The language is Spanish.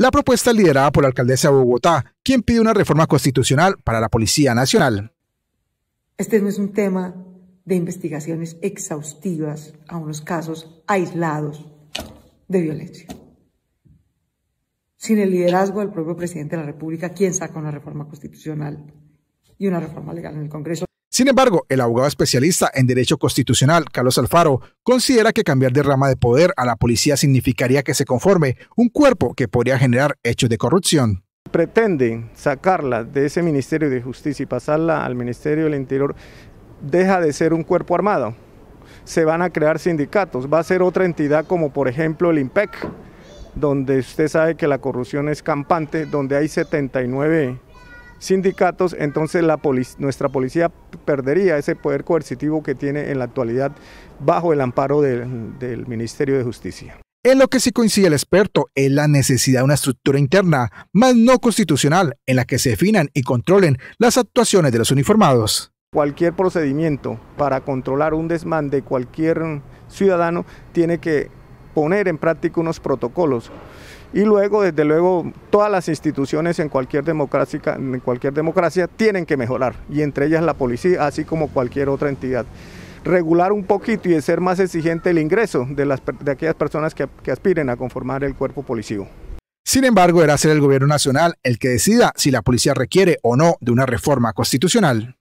La propuesta es liderada por la alcaldesa de Bogotá, quien pide una reforma constitucional para la Policía Nacional. Este no es un tema de investigaciones exhaustivas a unos casos aislados de violencia. Sin el liderazgo del propio presidente de la República, ¿quién saca una reforma constitucional y una reforma legal en el Congreso? Sin embargo, el abogado especialista en Derecho Constitucional, Carlos Alfaro, considera que cambiar de rama de poder a la policía significaría que se conforme un cuerpo que podría generar hechos de corrupción pretenden sacarla de ese Ministerio de Justicia y pasarla al Ministerio del Interior, deja de ser un cuerpo armado. Se van a crear sindicatos, va a ser otra entidad como por ejemplo el IMPEC, donde usted sabe que la corrupción es campante, donde hay 79 sindicatos, entonces la nuestra policía perdería ese poder coercitivo que tiene en la actualidad bajo el amparo del, del Ministerio de Justicia. En lo que sí coincide el experto es la necesidad de una estructura interna, más no constitucional, en la que se definan y controlen las actuaciones de los uniformados. Cualquier procedimiento para controlar un desmán de cualquier ciudadano tiene que poner en práctica unos protocolos y luego, desde luego, todas las instituciones en cualquier, democracia, en cualquier democracia tienen que mejorar, y entre ellas la policía, así como cualquier otra entidad regular un poquito y ser más exigente el ingreso de, aquellas personas que, aspiren a conformar el cuerpo policivo. Sin embargo, era ser el gobierno nacional el que decida si la policía requiere o no de una reforma constitucional.